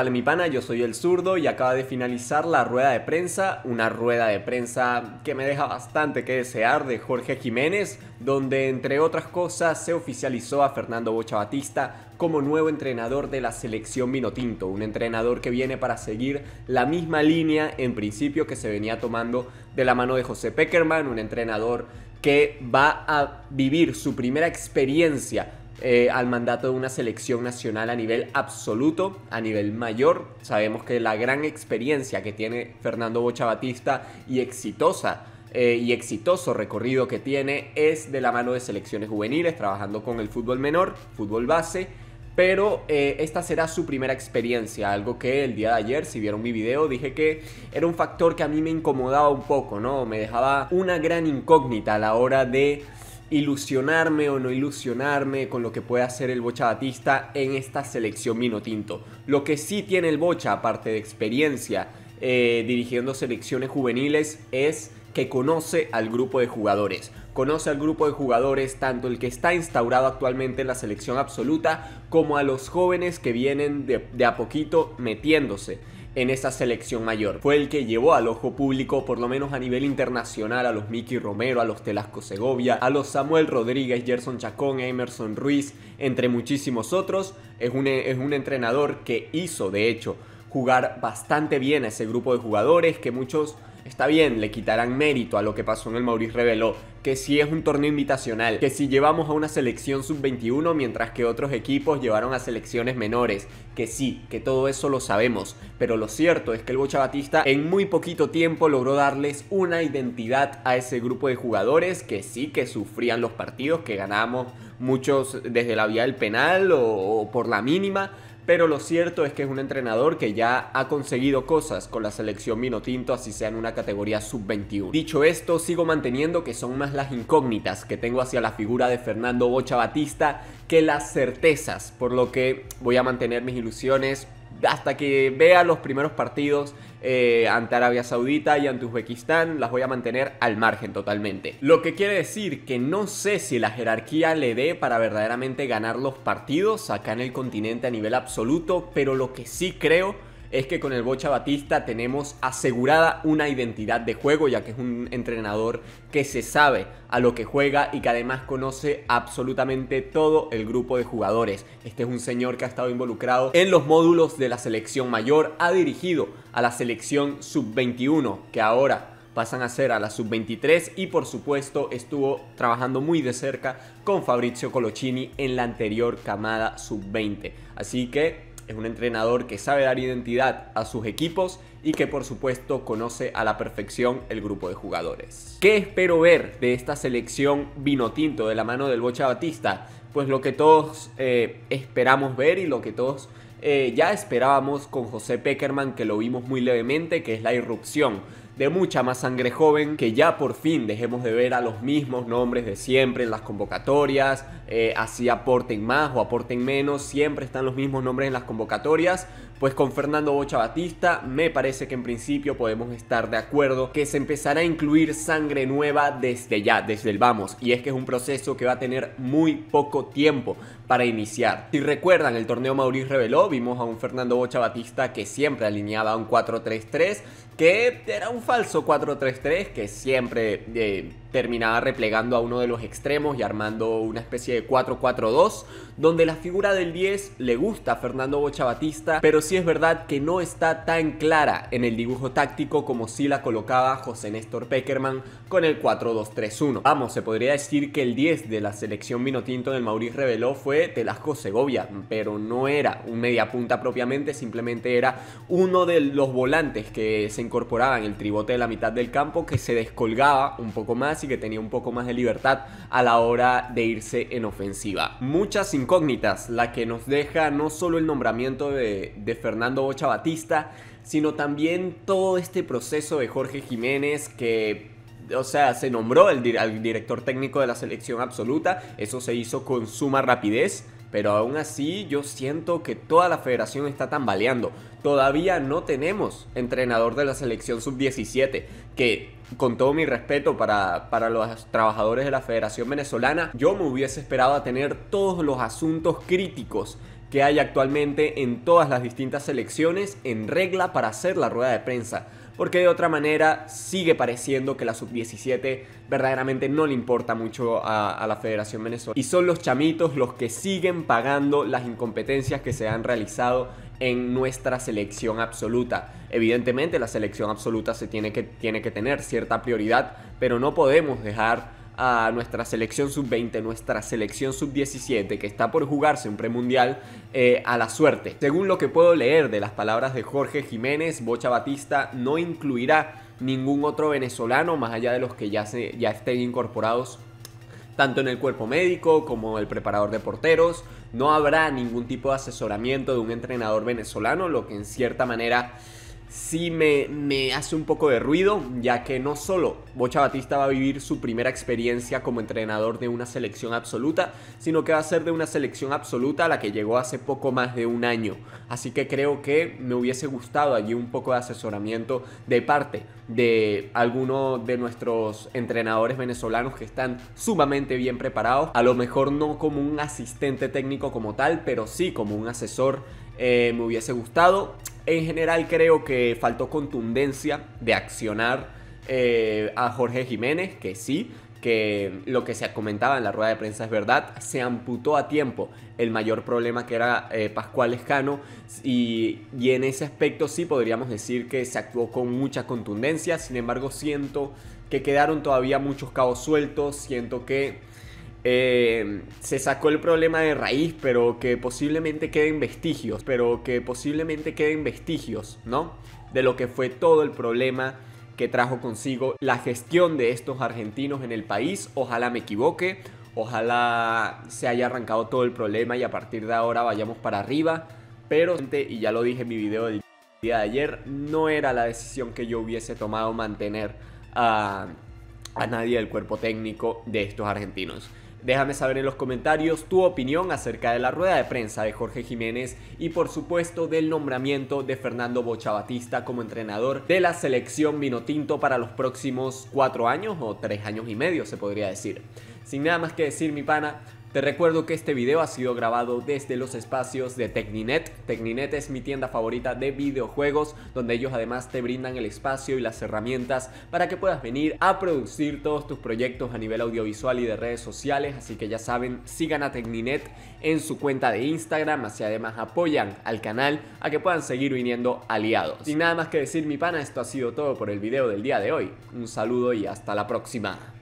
vale mi pana, yo soy el zurdo y acaba de finalizar la rueda de prensa, una rueda de prensa que me deja bastante que desear de Jorge Jiménez, donde entre otras cosas se oficializó a Fernando Bocha Batista como nuevo entrenador de la selección Vinotinto, un entrenador que viene para seguir la misma línea en principio que se venía tomando de la mano de José Peckerman, un entrenador que va a vivir su primera experiencia eh, al mandato de una selección nacional a nivel absoluto, a nivel mayor. Sabemos que la gran experiencia que tiene Fernando Bocha Batista y exitosa eh, y exitoso recorrido que tiene es de la mano de selecciones juveniles, trabajando con el fútbol menor, fútbol base. Pero eh, esta será su primera experiencia, algo que el día de ayer, si vieron mi video, dije que era un factor que a mí me incomodaba un poco, ¿no? Me dejaba una gran incógnita a la hora de ilusionarme o no ilusionarme con lo que puede hacer el Bocha Batista en esta selección Minotinto. Lo que sí tiene el Bocha, aparte de experiencia eh, dirigiendo selecciones juveniles, es que conoce al grupo de jugadores. Conoce al grupo de jugadores, tanto el que está instaurado actualmente en la selección absoluta, como a los jóvenes que vienen de, de a poquito metiéndose en esa selección mayor. Fue el que llevó al ojo público, por lo menos a nivel internacional, a los Mickey Romero, a los Telasco Segovia, a los Samuel Rodríguez, Gerson Chacón, Emerson Ruiz, entre muchísimos otros. Es un, es un entrenador que hizo, de hecho, jugar bastante bien a ese grupo de jugadores que muchos, está bien, le quitarán mérito a lo que pasó en el Mauricio Reveló que si es un torneo invitacional, que si llevamos a una selección sub-21 mientras que otros equipos llevaron a selecciones menores, que sí, que todo eso lo sabemos, pero lo cierto es que el Bocha Batista en muy poquito tiempo logró darles una identidad a ese grupo de jugadores que sí que sufrían los partidos, que ganamos muchos desde la vía del penal o por la mínima, pero lo cierto es que es un entrenador que ya ha conseguido cosas con la selección tinto, así sea en una categoría sub-21. Dicho esto, sigo manteniendo que son más las incógnitas que tengo hacia la figura de Fernando Bocha Batista que las certezas, por lo que voy a mantener mis ilusiones hasta que vea los primeros partidos eh, ante Arabia Saudita y ante Uzbekistán, las voy a mantener al margen totalmente. Lo que quiere decir que no sé si la jerarquía le dé para verdaderamente ganar los partidos acá en el continente a nivel absoluto, pero lo que sí creo es que con el Bocha Batista tenemos asegurada una identidad de juego, ya que es un entrenador que se sabe a lo que juega y que además conoce absolutamente todo el grupo de jugadores. Este es un señor que ha estado involucrado en los módulos de la selección mayor, ha dirigido a la selección sub-21, que ahora pasan a ser a la sub-23 y por supuesto estuvo trabajando muy de cerca con Fabrizio Colocini en la anterior camada sub-20. Así que es un entrenador que sabe dar identidad a sus equipos y que por supuesto conoce a la perfección el grupo de jugadores. ¿Qué espero ver de esta selección vino tinto de la mano del Bocha Batista? Pues lo que todos eh, esperamos ver y lo que todos eh, ya esperábamos con José Peckerman, que lo vimos muy levemente, que es la irrupción de mucha más sangre joven, que ya por fin dejemos de ver a los mismos nombres de siempre en las convocatorias, eh, así aporten más o aporten menos, siempre están los mismos nombres en las convocatorias, pues con Fernando Bocha Batista me parece que en principio podemos estar de acuerdo que se empezará a incluir sangre nueva desde ya, desde el vamos, y es que es un proceso que va a tener muy poco tiempo para iniciar. Si recuerdan el torneo Mauricio reveló, vimos a un Fernando Bocha Batista que siempre alineaba un 4-3-3, que era un falso 4-3-3 que siempre eh, terminaba replegando a uno de los extremos y armando una especie de 4-4-2, donde la figura del 10 le gusta a Fernando Bochabatista, pero sí es verdad que no está tan clara en el dibujo táctico como si la colocaba José Néstor Peckerman con el 4-2-3-1. Vamos, se podría decir que el 10 de la selección Minotinto del Mauriz Reveló fue Telasco Segovia, pero no era un mediapunta propiamente, simplemente era uno de los volantes que se incorporaba en el tribote de la mitad del campo que se descolgaba un poco más y que tenía un poco más de libertad a la hora de irse en ofensiva. Muchas incógnitas, la que nos deja no solo el nombramiento de, Fernando Bocha Batista, sino también todo este proceso de Jorge Jiménez que o sea, se nombró al director técnico de la selección absoluta, eso se hizo con suma rapidez. Pero aún así yo siento que toda la federación está tambaleando. Todavía no tenemos entrenador de la selección sub-17, que con todo mi respeto para, para, los trabajadores de la Federación Venezolana, yo me hubiese esperado a tener todos los asuntos críticos que hay actualmente en todas las distintas selecciones en regla para hacer la rueda de prensa porque de otra manera sigue pareciendo que la sub-17 verdaderamente no le importa mucho a, la Federación Venezolana. Y son los chamitos los que siguen pagando las incompetencias que se han realizado en nuestra selección absoluta. Evidentemente la selección absoluta se tiene que, tiene que tener cierta prioridad, pero no podemos dejar a nuestra selección sub-20, nuestra selección sub-17, que está por jugarse un premundial, eh, a la suerte. Según lo que puedo leer de las palabras de Jorge Jiménez, Bocha Batista no incluirá ningún otro venezolano más allá de los que ya, se, ya estén incorporados tanto en el cuerpo médico como el preparador de porteros. No habrá ningún tipo de asesoramiento de un entrenador venezolano, lo que en cierta manera sí me, hace un poco de ruido, ya que no solo Bocha Batista va a vivir su primera experiencia como entrenador de una selección absoluta, sino que va a ser de una selección absoluta a la que llegó hace poco más de un año. Así que creo que me hubiese gustado allí un poco de asesoramiento de parte de alguno de nuestros entrenadores venezolanos que están sumamente bien preparados, a lo mejor no como un asistente técnico como tal, pero sí como un asesor eh, me hubiese gustado. En general creo que faltó contundencia de accionar eh, a Jorge Jiménez, que sí, que lo que se comentaba en la rueda de prensa es verdad, se amputó a tiempo el mayor problema que era eh, Pascual Escano y, y, en ese aspecto sí podríamos decir que se actuó con mucha contundencia, sin embargo siento que quedaron todavía muchos cabos sueltos, siento que eh, se sacó el problema de raíz, pero que posiblemente queden vestigios, pero que posiblemente queden vestigios, ¿no? De lo que fue todo el problema que trajo consigo la gestión de estos argentinos en el país. Ojalá me equivoque, ojalá se haya arrancado todo el problema y a partir de ahora vayamos para arriba. Pero, y ya lo dije en mi video del día de ayer, no era la decisión que yo hubiese tomado mantener a, a nadie del cuerpo técnico de estos argentinos. Déjame saber en los comentarios tu opinión acerca de la rueda de prensa de Jorge Jiménez y por supuesto del nombramiento de Fernando Bochabatista como entrenador de la selección Vinotinto para los próximos cuatro años o tres años y medio se podría decir. Sin nada más que decir mi pana, te recuerdo que este video ha sido grabado desde los espacios de Tecninet. Tecninet es mi tienda favorita de videojuegos, donde ellos además te brindan el espacio y las herramientas para que puedas venir a producir todos tus proyectos a nivel audiovisual y de redes sociales. Así que ya saben, sigan a Tecninet en su cuenta de Instagram, así además apoyan al canal a que puedan seguir viniendo aliados. Y nada más que decir, mi pana, esto ha sido todo por el video del día de hoy. Un saludo y hasta la próxima.